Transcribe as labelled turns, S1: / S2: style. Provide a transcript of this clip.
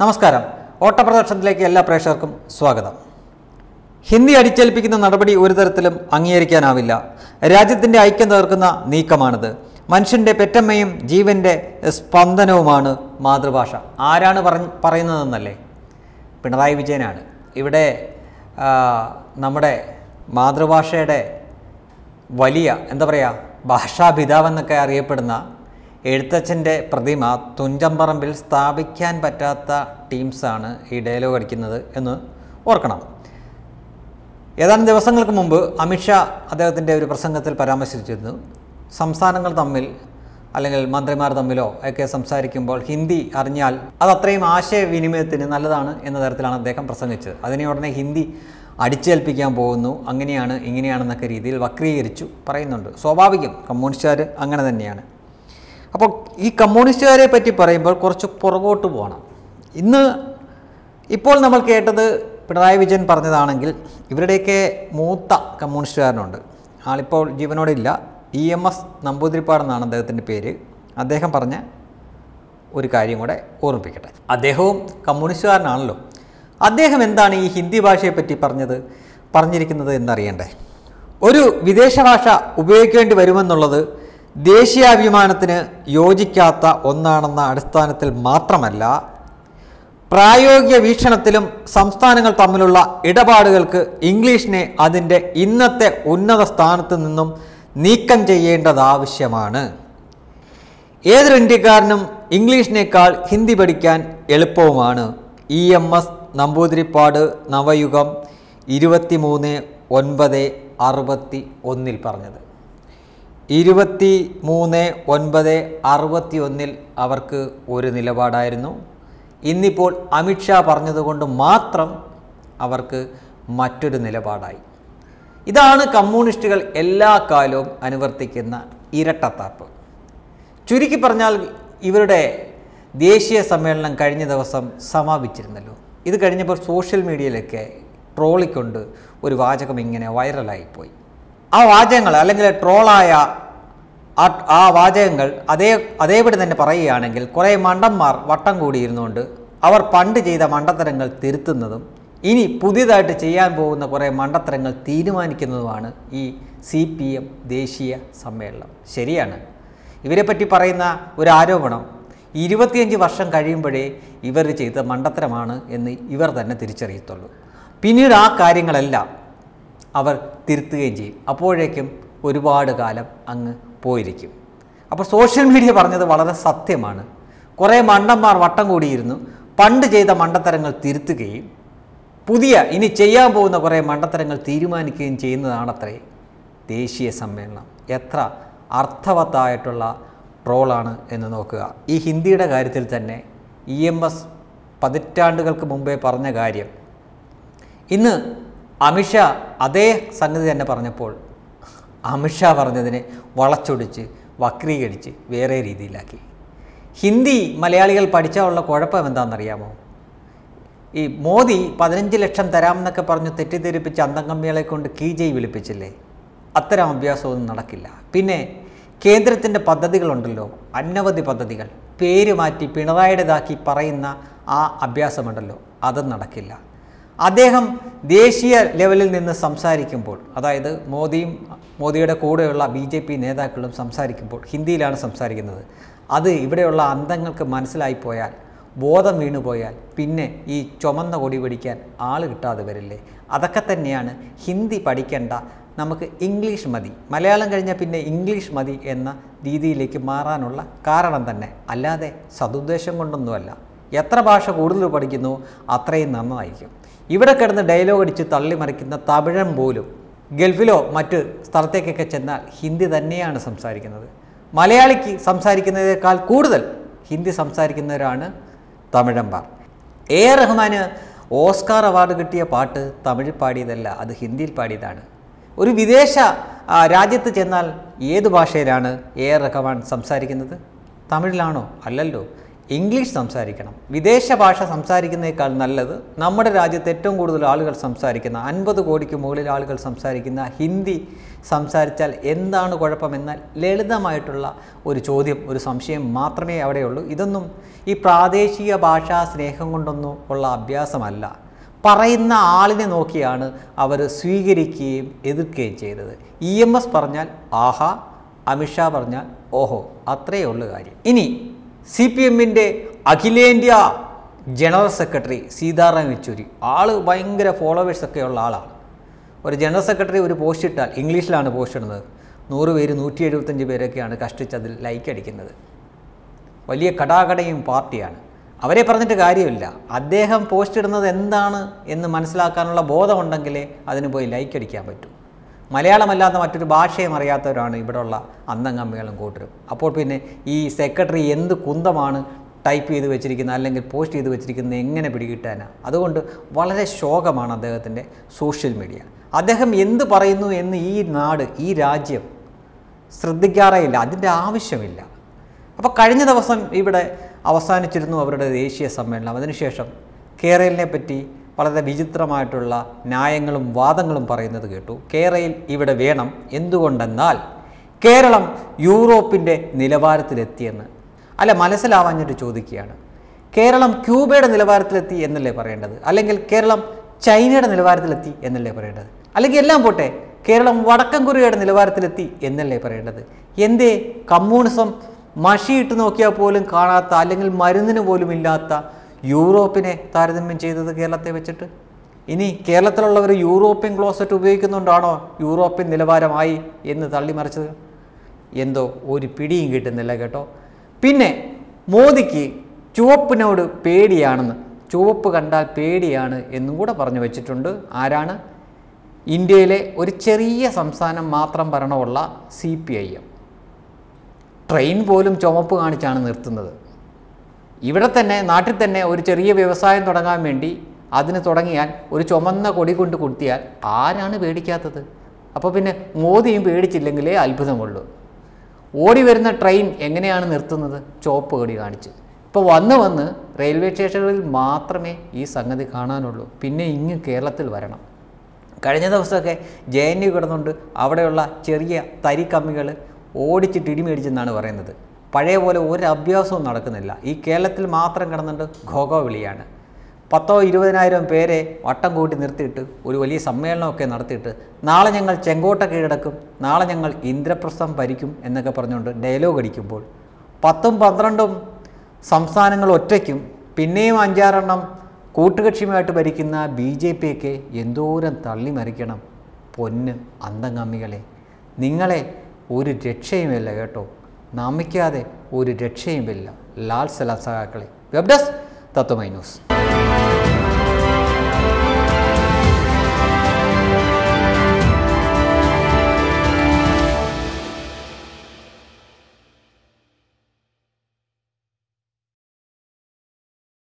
S1: നമസ്കാരം ഓട്ടപ്രദർശനത്തിലേക്ക് എല്ലാ പ്രേക്ഷകർക്കും സ്വാഗതം ഹിന്ദി അടിച്ചേൽപ്പിക്കുന്ന നടപടി ഒരു തരത്തിലും അംഗീകരിക്കാനാവില്ല രാജ്യത്തിൻ്റെ ഐക്യം തകർക്കുന്ന നീക്കമാണിത് മനുഷ്യൻ്റെ പെറ്റമ്മയും ജീവൻ്റെ സ്പന്ദനവുമാണ് മാതൃഭാഷ ആരാണ് പറഞ്ഞ് പറയുന്നതെന്നല്ലേ പിണറായി വിജയനാണ് ഇവിടെ നമ്മുടെ മാതൃഭാഷയുടെ വലിയ എന്താ പറയുക ഭാഷാപിതാവെന്നൊക്കെ അറിയപ്പെടുന്ന എഴുത്തച്ഛൻ്റെ പ്രതിമ തുഞ്ചമ്പറമ്പിൽ സ്ഥാപിക്കാൻ പറ്റാത്ത ടീംസാണ് ഈ ഡയലോഗ് അടിക്കുന്നത് എന്ന് ഓർക്കണം ഏതാനും ദിവസങ്ങൾക്ക് മുമ്പ് അമിത്ഷാ അദ്ദേഹത്തിൻ്റെ ഒരു പ്രസംഗത്തിൽ പരാമർശിച്ചിരുന്നു സംസ്ഥാനങ്ങൾ തമ്മിൽ അല്ലെങ്കിൽ മന്ത്രിമാർ തമ്മിലോ ഒക്കെ സംസാരിക്കുമ്പോൾ ഹിന്ദി അറിഞ്ഞാൽ അത് അത്രയും ആശയവിനിമയത്തിന് നല്ലതാണ് എന്ന തരത്തിലാണ് അദ്ദേഹം പ്രസംഗിച്ചത് അതിനെ ഉടനെ ഹിന്ദി അടിച്ചേൽപ്പിക്കാൻ പോകുന്നു അങ്ങനെയാണ് ഇങ്ങനെയാണെന്നൊക്കെ രീതിയിൽ വക്രീകരിച്ചു പറയുന്നുണ്ട് സ്വാഭാവികം കമ്മ്യൂണിസ്റ്റുകാർ അങ്ങനെ തന്നെയാണ് അപ്പോൾ ഈ കമ്മ്യൂണിസ്റ്റുകാരെ പറ്റി പറയുമ്പോൾ കുറച്ച് പുറകോട്ട് പോകണം ഇന്ന് ഇപ്പോൾ നമ്മൾ കേട്ടത് പിണറായി വിജയൻ പറഞ്ഞതാണെങ്കിൽ ഇവരുടെയൊക്കെ മൂത്ത കമ്മ്യൂണിസ്റ്റുകാരനുണ്ട് ആളിപ്പോൾ ജീവനോടില്ല ഇ എം എസ് നമ്പൂതിരിപ്പാടെന്നാണ് അദ്ദേഹത്തിൻ്റെ പേര് അദ്ദേഹം പറഞ്ഞ ഒരു കാര്യം കൂടെ ഓർമ്മിപ്പിക്കട്ടെ അദ്ദേഹവും കമ്മ്യൂണിസ്റ്റുകാരനാണല്ലോ അദ്ദേഹം എന്താണ് ഈ ഹിന്ദി ഭാഷയെ പറ്റി പറഞ്ഞത് പറഞ്ഞിരിക്കുന്നത് എന്നറിയണ്ടേ ഒരു വിദേശ ഭാഷ ഉപയോഗിക്കേണ്ടി വരുമെന്നുള്ളത് ദേശീയാഭിമാനത്തിന് യോജിക്കാത്ത ഒന്നാണെന്ന അടിസ്ഥാനത്തിൽ മാത്രമല്ല പ്രായോഗിക വീക്ഷണത്തിലും സംസ്ഥാനങ്ങൾ തമ്മിലുള്ള ഇടപാടുകൾക്ക് ഇംഗ്ലീഷിനെ അതിൻ്റെ ഇന്നത്തെ ഉന്നത സ്ഥാനത്ത് നിന്നും നീക്കം ചെയ്യേണ്ടത് ആവശ്യമാണ് ഏതൊരു ഇന്ത്യക്കാരനും ഇംഗ്ലീഷിനേക്കാൾ ഹിന്ദി പഠിക്കാൻ എളുപ്പവുമാണ് E M S Namboodiripad Navayugam മൂന്ന് ഒൻപത് അറുപത്തി ഒന്നിൽ പറഞ്ഞത് ഇരുപത്തി മൂന്ന് ഒൻപത് അറുപത്തി ഒന്നിൽ അവർക്ക് ഒരു നിലപാടായിരുന്നു ഇന്നിപ്പോൾ അമിത്ഷാ പറഞ്ഞതുകൊണ്ട് മാത്രം അവർക്ക് മറ്റൊരു നിലപാടായി ഇതാണ് കമ്മ്യൂണിസ്റ്റുകൾ എല്ലാ കാലവും അനുവർത്തിക്കുന്ന ഇരട്ടത്താപ്പ് ചുരുക്കി പറഞ്ഞാൽ ഇവരുടെ ദേശീയ സമ്മേളനം കഴിഞ്ഞ ദിവസം സമാപിച്ചിരുന്നല്ലോ ഇത് കഴിഞ്ഞപ്പോൾ സോഷ്യൽ മീഡിയയിലൊക്കെ ട്രോളിക്കൊണ്ട് ഒരു വാചകം ഇങ്ങനെ വൈറലായിപ്പോയി ആ വാചകങ്ങൾ അല്ലെങ്കിൽ ട്രോളായ ആ വാചകങ്ങൾ അതേ അതേപടി തന്നെ പറയുകയാണെങ്കിൽ കുറേ മണ്ടന്മാർ വട്ടം കൂടിയിരുന്നുകൊണ്ട് അവർ പണ്ട് ചെയ്ത മണ്ടത്തരങ്ങൾ തിരുത്തുന്നതും ഇനി പുതിയതായിട്ട് ചെയ്യാൻ പോകുന്ന കുറേ മണ്ടത്തരങ്ങൾ തീരുമാനിക്കുന്നതുമാണ് ഈ സി പി എം ദേശീയ സമ്മേളനം ശരിയാണ് ഇവരെപ്പറ്റി പറയുന്ന ഒരു ആരോപണം ഇരുപത്തിയഞ്ച് വർഷം കഴിയുമ്പോഴേ ഇവർ ചെയ്ത മണ്ടത്തരമാണ് എന്ന് ഇവർ തന്നെ തിരിച്ചറിയത്തുള്ളൂ പിന്നീട് ആ കാര്യങ്ങളെല്ലാം അവർ തിരുത്തുകയും ചെയ്യും അപ്പോഴേക്കും ഒരുപാട് കാലം അങ്ങ് പോയിരിക്കും അപ്പോൾ സോഷ്യൽ മീഡിയ പറഞ്ഞത് വളരെ സത്യമാണ് കുറേ മണ്ടന്മാർ വട്ടം കൂടിയിരുന്നു പണ്ട് ചെയ്ത മണ്ടത്തരങ്ങൾ തിരുത്തുകയും പുതിയ ഇനി ചെയ്യാൻ പോകുന്ന കുറേ മണ്ടത്തരങ്ങൾ തീരുമാനിക്കുകയും ചെയ്യുന്നതാണത്രേ ദേശീയ സമ്മേളനം എത്ര അർത്ഥവത്തായിട്ടുള്ള ട്രോളാണ് എന്ന് നോക്കുക ഈ ഹിന്ദിയുടെ കാര്യത്തിൽ തന്നെ ഇ എം എസ് പതിറ്റാണ്ടുകൾക്ക് മുമ്പേ പറഞ്ഞ കാര്യം ഇന്ന് അമിത്ഷാ അതേ സംഗതി തന്നെ പറഞ്ഞപ്പോൾ അമിത്ഷാ പറഞ്ഞതിനെ വളച്ചൊടിച്ച് വക്രീകരിച്ച് വേറെ രീതിയിലാക്കി ഹിന്ദി മലയാളികൾ ഉള്ള കുഴപ്പം എന്താണെന്നറിയാമോ ഈ മോദി പതിനഞ്ച് ലക്ഷം തരാമെന്നൊക്കെ പറഞ്ഞ് തെറ്റിദ്ധരിപ്പിച്ച് അന്തംകമ്മികളെ കൊണ്ട് കീജയ് വിളിപ്പിച്ചില്ലേ അത്തരം അഭ്യാസമൊന്നും നടക്കില്ല പിന്നെ കേന്ദ്രത്തിൻ്റെ പദ്ധതികളുണ്ടല്ലോ അനവധി പദ്ധതികൾ പേര് മാറ്റി പിണറായിടേതാക്കി പറയുന്ന ആ അഭ്യാസമുണ്ടല്ലോ അതും നടക്കില്ല അദ്ദേഹം ദേശീയ ലെവലിൽ നിന്ന് സംസാരിക്കുമ്പോൾ അതായത് മോദിയും മോദിയുടെ കൂടെയുള്ള ബി ജെ പി നേതാക്കളും സംസാരിക്കുമ്പോൾ ഹിന്ദിയിലാണ് സംസാരിക്കുന്നത് അത് ഇവിടെയുള്ള അന്തങ്ങൾക്ക് മനസ്സിലായി പോയാൽ ബോധം വീണുപോയാൽ പിന്നെ ഈ ചുമന്ന കൊടി പിടിക്കാൻ ആൾ കിട്ടാതെ വരില്ലേ അതൊക്കെ തന്നെയാണ് ഹിന്ദി പഠിക്കേണ്ട നമുക്ക് ഇംഗ്ലീഷ് മതി മലയാളം കഴിഞ്ഞാൽ പിന്നെ ഇംഗ്ലീഷ് മതി എന്ന രീതിയിലേക്ക് മാറാനുള്ള കാരണം തന്നെ അല്ലാതെ സതുദ്ദേശം കൊണ്ടൊന്നുമല്ല എത്ര ഭാഷ കൂടുതൽ പഠിക്കുന്നു അത്രയും നന്നായിരിക്കും ഇവിടെ കിടന്ന് ഡയലോഗ് അടിച്ച് തള്ളിമറിക്കുന്ന തമിഴൻ പോലും ഗൾഫിലോ മറ്റ് സ്ഥലത്തേക്കൊക്കെ ചെന്നാൽ ഹിന്ദി തന്നെയാണ് സംസാരിക്കുന്നത് മലയാളിക്ക് സംസാരിക്കുന്നതിനേക്കാൾ കൂടുതൽ ഹിന്ദി സംസാരിക്കുന്നവരാണ് തമിഴമ്പാർ എ ആർ റഹ്മാന് ഓസ്കാർ അവാർഡ് കിട്ടിയ പാട്ട് തമിഴിൽ പാടിയതല്ല അത് ഹിന്ദിയിൽ പാടിയതാണ് ഒരു വിദേശ രാജ്യത്ത് ചെന്നാൽ ഏത് ഭാഷയിലാണ് എ ആർ റഹ്മാൻ സംസാരിക്കുന്നത് തമിഴിലാണോ അല്ലല്ലോ ഇംഗ്ലീഷ് സംസാരിക്കണം വിദേശ ഭാഷ സംസാരിക്കുന്നേക്കാൾ നല്ലത് നമ്മുടെ രാജ്യത്ത് ഏറ്റവും കൂടുതൽ ആളുകൾ സംസാരിക്കുന്ന അൻപത് കോടിക്ക് മുകളിൽ ആളുകൾ സംസാരിക്കുന്ന ഹിന്ദി സംസാരിച്ചാൽ എന്താണ് കുഴപ്പമെന്നാൽ ലളിതമായിട്ടുള്ള ഒരു ചോദ്യം ഒരു സംശയം മാത്രമേ അവിടെയുള്ളൂ ഇതൊന്നും ഈ പ്രാദേശിക ഭാഷാ സ്നേഹം കൊണ്ടൊന്നും ഉള്ള അഭ്യാസമല്ല പറയുന്ന ആളിനെ നോക്കിയാണ് അവർ സ്വീകരിക്കുകയും എതിർക്കുകയും ചെയ്തത് ഇ എം എസ് പറഞ്ഞാൽ ആഹാ അമിത്ഷാ പറഞ്ഞാൽ ഓഹോ അത്രയേ ഉള്ളൂ കാര്യം ഇനി സി പി എമ്മിൻ്റെ അഖിലേന്ത്യാ ജനറൽ സെക്രട്ടറി സീതാറാം യെച്ചൂരി ആൾ ഭയങ്കര ഫോളോവേഴ്സൊക്കെ ഉള്ള ആളാണ് ഒരു ജനറൽ സെക്രട്ടറി ഒരു പോസ്റ്റ് ഇട്ടാൽ ഇംഗ്ലീഷിലാണ് പോസ്റ്റ് ഇടുന്നത് നൂറ് പേര് നൂറ്റി എഴുപത്തഞ്ച് പേരൊക്കെയാണ് കഷ്ടിച്ച് അതിൽ ലൈക്ക് അടിക്കുന്നത് വലിയ കടാകടയും പാർട്ടിയാണ് അവരെ പറഞ്ഞിട്ട് കാര്യമില്ല അദ്ദേഹം പോസ്റ്റ് ഇടുന്നത് എന്താണ് എന്ന് മനസ്സിലാക്കാനുള്ള ബോധമുണ്ടെങ്കിലേ അതിന് പോയി ലൈക്ക് അടിക്കാൻ പറ്റൂ മലയാളമല്ലാത്ത മറ്റൊരു ഭാഷയും അറിയാത്തവരാണ് ഇവിടെയുള്ള അന്തംഗമ്മികളും കൂട്ടരും അപ്പോൾ പിന്നെ ഈ സെക്രട്ടറി എന്ത് കുന്തമാണ് ടൈപ്പ് ചെയ്ത് വെച്ചിരിക്കുന്നത് അല്ലെങ്കിൽ പോസ്റ്റ് ചെയ്ത് വെച്ചിരിക്കുന്നത് എങ്ങനെ പിടികിട്ടാനാണ് അതുകൊണ്ട് വളരെ ശോകമാണ് അദ്ദേഹത്തിൻ്റെ സോഷ്യൽ മീഡിയ അദ്ദേഹം എന്ത് പറയുന്നു എന്ന് ഈ നാട് ഈ രാജ്യം ഇല്ല അതിൻ്റെ ആവശ്യമില്ല അപ്പോൾ കഴിഞ്ഞ ദിവസം ഇവിടെ അവസാനിച്ചിരുന്നു അവരുടെ ദേശീയ സമ്മേളനം അതിനുശേഷം കേരളിനെ പറ്റി വളരെ വിചിത്രമായിട്ടുള്ള ന്യായങ്ങളും വാദങ്ങളും പറയുന്നത് കേട്ടു കേരയിൽ ഇവിടെ വേണം എന്തുകൊണ്ടെന്നാൽ കേരളം യൂറോപ്പിൻ്റെ നിലവാരത്തിലെത്തിയെന്ന് അല്ല മനസ്സിലാവാഞ്ഞിട്ട് ചോദിക്കുകയാണ് കേരളം ക്യൂബയുടെ നിലവാരത്തിലെത്തി എന്നല്ലേ പറയേണ്ടത് അല്ലെങ്കിൽ കേരളം ചൈനയുടെ നിലവാരത്തിലെത്തി എന്നല്ലേ പറയേണ്ടത് അല്ലെങ്കിൽ എല്ലാം പോട്ടെ കേരളം വടക്കൻ കൊറിയയുടെ നിലവാരത്തിലെത്തി എന്നല്ലേ പറയേണ്ടത് എന്തേ കമ്മ്യൂണിസം മഷിയിട്ട് നോക്കിയാൽ പോലും കാണാത്ത അല്ലെങ്കിൽ മരുന്നിന് പോലും ഇല്ലാത്ത യൂറോപ്പിനെ താരതമ്യം ചെയ്തത് കേരളത്തെ വെച്ചിട്ട് ഇനി കേരളത്തിലുള്ളവർ യൂറോപ്യൻ ക്ലോസറ്റ് ഉപയോഗിക്കുന്നുണ്ടാണോ യൂറോപ്യൻ നിലവാരമായി എന്ന് തള്ളിമറിച്ചത് എന്തോ ഒരു പിടിയും കിട്ടുന്നില്ല കേട്ടോ പിന്നെ മോദിക്ക് ചുവപ്പിനോട് പേടിയാണെന്ന് ചുവപ്പ് കണ്ടാൽ പേടിയാണ് എന്നും കൂടെ പറഞ്ഞു വെച്ചിട്ടുണ്ട് ആരാണ് ഇന്ത്യയിലെ ഒരു ചെറിയ സംസ്ഥാനം മാത്രം ഭരണമുള്ള C P I M train പോലും ചുമപ്പ് കാണിച്ചാണ് നിർത്തുന്നത് ഇവിടെ തന്നെ നാട്ടിൽ തന്നെ ഒരു ചെറിയ വ്യവസായം തുടങ്ങാൻ വേണ്ടി അതിന് തുടങ്ങിയാൽ ഒരു ചുമന്ന കൊടി കൊണ്ട് കൊടുത്തിയാൽ ആരാണ് പേടിക്കാത്തത് അപ്പോൾ പിന്നെ മോദിയും പേടിച്ചില്ലെങ്കിലേ അത്ഭുതമുള്ളൂ ഓടി വരുന്ന ട്രെയിൻ എങ്ങനെയാണ് നിർത്തുന്നത് ചോപ്പ് കൊടി കാണിച്ച് ഇപ്പോൾ വന്ന് വന്ന് റെയിൽവേ സ്റ്റേഷനുകളിൽ മാത്രമേ ഈ സംഗതി കാണാനുള്ളൂ പിന്നെ ഇങ്ങ് കേരളത്തിൽ വരണം കഴിഞ്ഞ ദിവസമൊക്കെ ജെ എൻ യു കിടന്നുകൊണ്ട് അവിടെയുള്ള ചെറിയ കമ്മികൾ ഓടിച്ച് ഇടിമേടിച്ചെന്നാണ് പറയുന്നത് പഴയ പോലെ ഒരു അഭ്യാസവും നടക്കുന്നില്ല ഈ കേരളത്തിൽ മാത്രം കിടന്നിട്ട് ഖോഖോ വിളിയാണ് പത്തോ ഇരുപതിനായിരം പേരെ വട്ടം കൂട്ടി നിർത്തിയിട്ട് ഒരു വലിയ സമ്മേളനമൊക്കെ നടത്തിയിട്ട് നാളെ ഞങ്ങൾ ചെങ്കോട്ട കീഴടക്കും നാളെ ഞങ്ങൾ ഇന്ദ്രപ്രസ്ഥം ഭരിക്കും എന്നൊക്കെ പറഞ്ഞുകൊണ്ട് ഡയലോഗ് അടിക്കുമ്പോൾ പത്തും പന്ത്രണ്ടും സംസ്ഥാനങ്ങൾ ഒറ്റയ്ക്കും പിന്നെയും അഞ്ചാറെണ്ണം കൂട്ടുകക്ഷിയുമായിട്ട് ഭരിക്കുന്ന ബി ജെ പിയൊക്കെ എന്തോരം തള്ളി മറിക്കണം പൊന്ന് അന്തംഗമ്മികളെ നിങ്ങളെ ഒരു രക്ഷയുമില്ല കേട്ടോ നമിക്കാതെ ഒരു രക്ഷയുമില്ല ലാൽ സലാസാക്കളെ സഹാക്കളെ വെബ് ഡെസ്ക് തത്വമൈ ന്യൂസ്